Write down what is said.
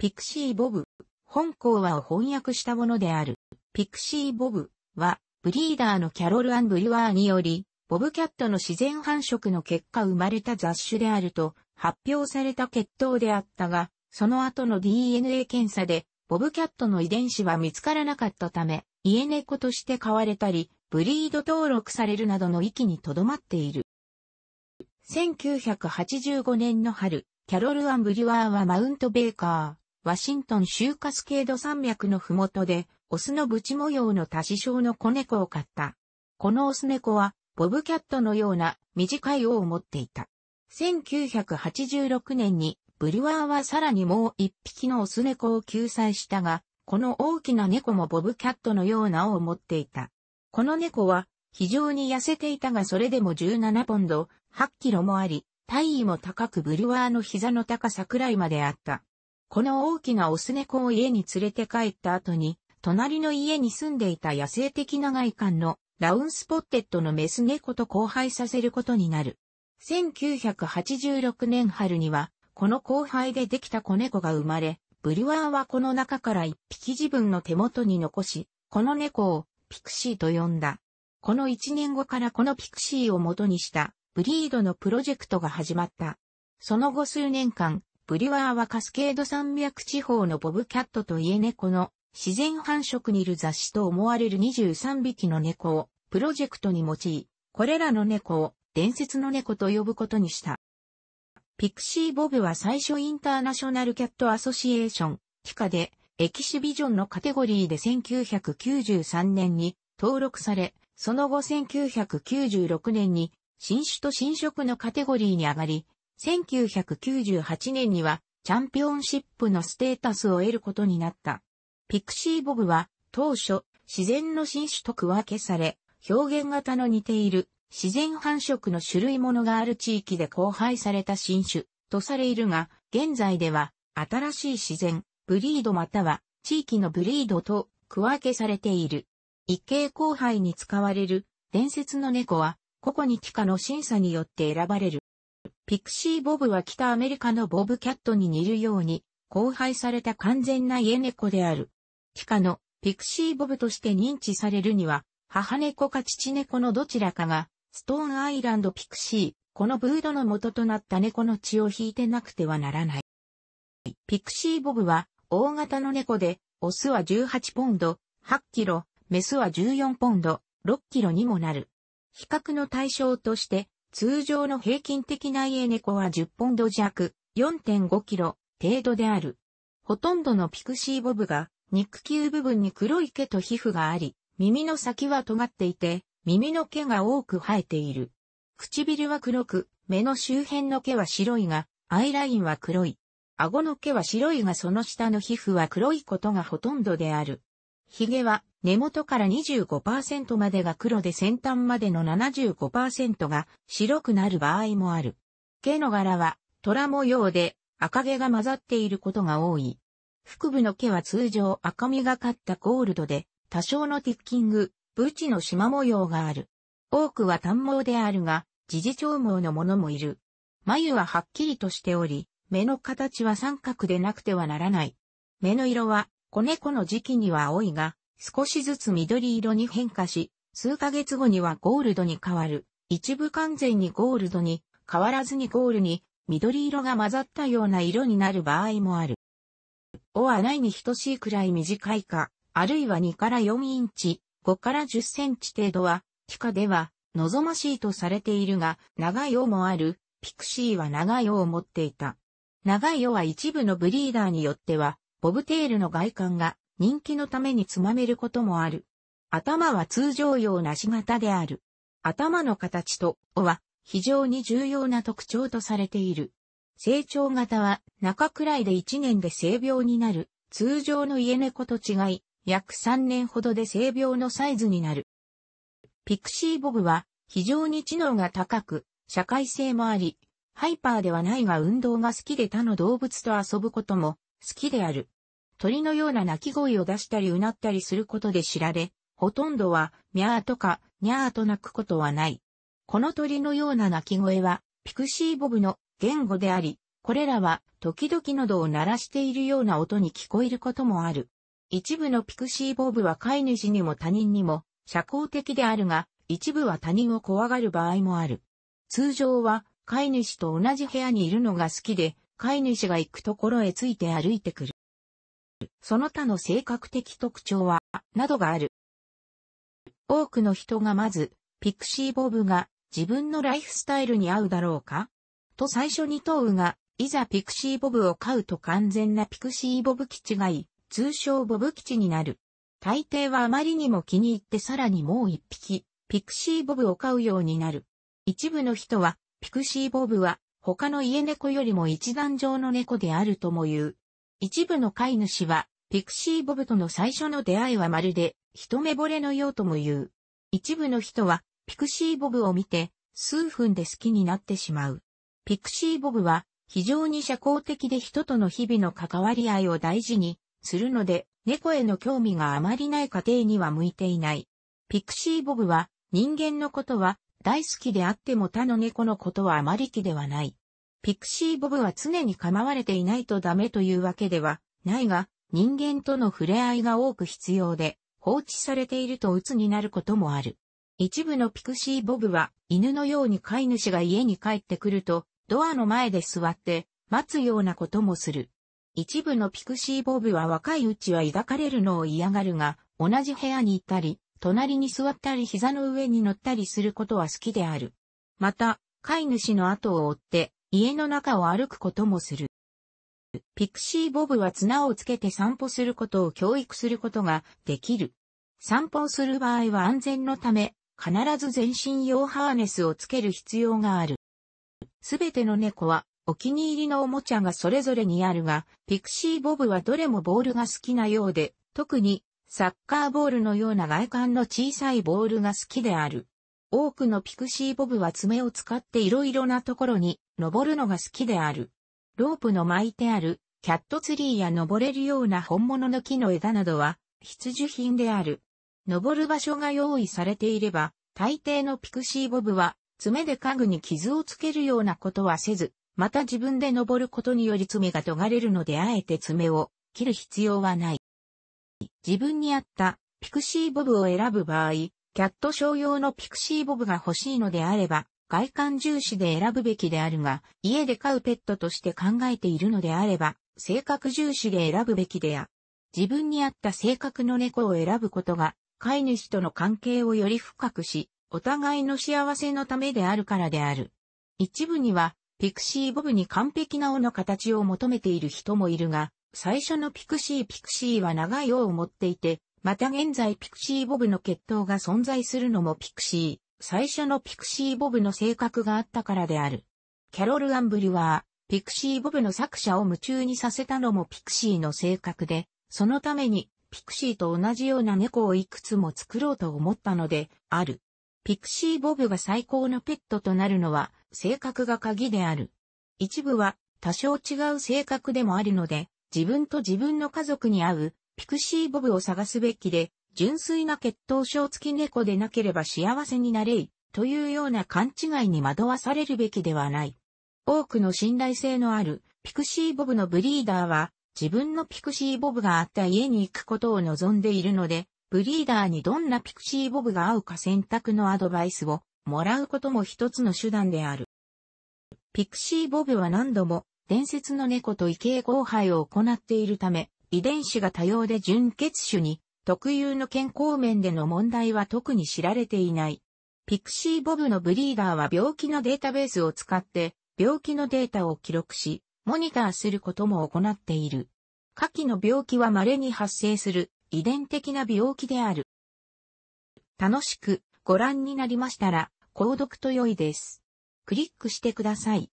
ピクシーボブ、本校はを翻訳したものである。ピクシーボブは、ブリーダーのキャロル・アン・ブリュワーにより、ボブキャットの自然繁殖の結果生まれた雑種であると発表された血統であったが、その後の DNA 検査で、ボブキャットの遺伝子は見つからなかったため、家猫として飼われたり、ブリード登録されるなどの域にとどまっている。1985年の春、キャロル・アン・ブリュワーはマウント・ベーカー、ワシントン州カスケード山脈のふもとで、オスのブチ模様の多子症の子猫を飼った。このオス猫は、ボブキャットのような短い尾を持っていた。1986年に、ブルワーはさらにもう一匹のオス猫を救済したが、この大きな猫もボブキャットのような尾を持っていた。この猫は、非常に痩せていたがそれでも17ポンド、8キロもあり、体位も高くブルワーの膝の高さくらいまであった。この大きなオス猫を家に連れて帰った後に、隣の家に住んでいた野生的な外観のラウンスポッテッドのメス猫と交配させることになる。1986年春には、この交配でできた子猫が生まれ、ブリュワーはこの中から一匹自分の手元に残し、この猫をピクシーと呼んだ。この一年後からこのピクシーを元にしたブリードのプロジェクトが始まった。その後数年間、ブリュワーはカスケード山脈地方のボブキャットといえ、猫の自然繁殖にいる雑誌と思われる23匹の猫をプロジェクトに用い、これらの猫を伝説の猫と呼ぶことにした。ピクシー・ボブは最初インターナショナルキャットアソシエーション、キカでエキシビジョンのカテゴリーで1993年に登録され、その後1996年に新種と新色のカテゴリーに上がり、1998年にはチャンピオンシップのステータスを得ることになった。ピクシーボブは当初自然の新種と区分けされ、表現型の似ている自然繁殖の種類ものがある地域で交配された新種とされいるが、現在では新しい自然、ブリードまたは地域のブリードと区分けされている。一系交配に使われる伝説の猫は、ココニティカの審査によって選ばれる。ピクシー・ボブは北アメリカのボブキャットに似るように、交配された完全な家猫である。地下のピクシー・ボブとして認知されるには、母猫か父猫のどちらかが、ストーンアイランド・ピクシー、このブードの元となった猫の血を引いてなくてはならない。ピクシー・ボブは、大型の猫で、オスは18ポンド、8キロ、メスは14ポンド、6キロにもなる。比較の対象として、通常の平均的な家猫は10ポンド弱、4.5キロ程度である。ほとんどのピクシーボブが肉球部分に黒い毛と皮膚があり、耳の先は尖っていて、耳の毛が多く生えている。唇は黒く、目の周辺の毛は白いが、アイラインは黒い。顎の毛は白いがその下の皮膚は黒いことがほとんどである。髭は根元から25%までが黒で先端までの75%が白くなる場合もある。毛の柄は虎模様で赤毛が混ざっていることが多い。腹部の毛は通常赤みがかったゴールドで多少のティッキング、ブチの縞模様がある。多くは短毛であるが、時事長毛のものもいる。眉ははっきりとしており、目の形は三角でなくてはならない。目の色は、子猫の時期には青いが、少しずつ緑色に変化し、数ヶ月後にはゴールドに変わる。一部完全にゴールドに、変わらずにゴールに、緑色が混ざったような色になる場合もある。尾はないに等しいくらい短いか、あるいは2から4インチ、5から10センチ程度は、地下では望ましいとされているが、長い尾もある、ピクシーは長い尾を持っていた。長い尾は一部のブリーダーによっては、ボブテールの外観が人気のためにつまめることもある。頭は通常用なし型である。頭の形と尾は非常に重要な特徴とされている。成長型は中くらいで1年で性病になる。通常の家猫と違い、約3年ほどで性病のサイズになる。ピクシーボブは非常に知能が高く、社会性もあり、ハイパーではないが運動が好きで他の動物と遊ぶことも好きである。鳥のような鳴き声を出したりうなったりすることで知られ、ほとんどは、ミャーとか、ニャーと鳴くことはない。この鳥のような鳴き声は、ピクシーボブの言語であり、これらは時々喉を鳴らしているような音に聞こえることもある。一部のピクシーボブは飼い主にも他人にも社交的であるが、一部は他人を怖がる場合もある。通常は飼い主と同じ部屋にいるのが好きで、飼い主が行くところへついて歩いてくる。その他の性格的特徴は、などがある。多くの人がまず、ピクシーボブが自分のライフスタイルに合うだろうかと最初に問うが、いざピクシーボブを飼うと完全なピクシーボブ基地がいい、通称ボブ基地になる。大抵はあまりにも気に入ってさらにもう一匹、ピクシーボブを飼うようになる。一部の人は、ピクシーボブは他の家猫よりも一段上の猫であるとも言う。一部の飼い主は、ピクシーボブとの最初の出会いはまるで、一目惚れのようとも言う。一部の人は、ピクシーボブを見て、数分で好きになってしまう。ピクシーボブは、非常に社交的で人との日々の関わり合いを大事にするので、猫への興味があまりない家庭には向いていない。ピクシーボブは、人間のことは大好きであっても他の猫のことはあまり気ではない。ピクシーボブは常に構われていないとダメというわけではないが、人間との触れ合いが多く必要で、放置されていると鬱になることもある。一部のピクシーボブは犬のように飼い主が家に帰ってくると、ドアの前で座って待つようなこともする。一部のピクシーボブは若いうちは抱かれるのを嫌がるが、同じ部屋に行ったり、隣に座ったり膝の上に乗ったりすることは好きである。また、飼い主の後を追って家の中を歩くこともする。ピクシーボブは綱をつけて散歩することを教育することができる。散歩をする場合は安全のため、必ず全身用ハーネスをつける必要がある。すべての猫はお気に入りのおもちゃがそれぞれにあるが、ピクシーボブはどれもボールが好きなようで、特にサッカーボールのような外観の小さいボールが好きである。多くのピクシーボブは爪を使って色々なところに登るのが好きである。ロープの巻いてあるキャットツリーや登れるような本物の木の枝などは必需品である。登る場所が用意されていれば、大抵のピクシーボブは爪で家具に傷をつけるようなことはせず、また自分で登ることにより爪が尖れるのであえて爪を切る必要はない。自分に合ったピクシーボブを選ぶ場合、キャット商用のピクシーボブが欲しいのであれば、外観重視で選ぶべきであるが、家で飼うペットとして考えているのであれば、性格重視で選ぶべきであ。自分に合った性格の猫を選ぶことが、飼い主との関係をより深くし、お互いの幸せのためであるからである。一部には、ピクシーボブに完璧な尾の形を求めている人もいるが、最初のピクシーピクシーは長い尾を持っていて、また現在ピクシーボブの血統が存在するのもピクシー、最初のピクシー・ボブの性格があったからである。キャロル・アンブリは、ピクシー・ボブの作者を夢中にさせたのもピクシーの性格で、そのために、ピクシーと同じような猫をいくつも作ろうと思ったので、ある。ピクシー・ボブが最高のペットとなるのは、性格が鍵である。一部は、多少違う性格でもあるので、自分と自分の家族に合う、ピクシー・ボブを探すべきで、純粋な血統症付き猫でなければ幸せになれい、というような勘違いに惑わされるべきではない。多くの信頼性のあるピクシーボブのブリーダーは自分のピクシーボブがあった家に行くことを望んでいるので、ブリーダーにどんなピクシーボブが合うか選択のアドバイスをもらうことも一つの手段である。ピクシーボブは何度も伝説の猫と異形交配を行っているため、遺伝子が多様で純血種に特有の健康面での問題は特に知られていない。ピクシーボブのブリーダーは病気のデータベースを使って病気のデータを記録し、モニターすることも行っている。下記の病気は稀に発生する遺伝的な病気である。楽しくご覧になりましたら、購読と良いです。クリックしてください。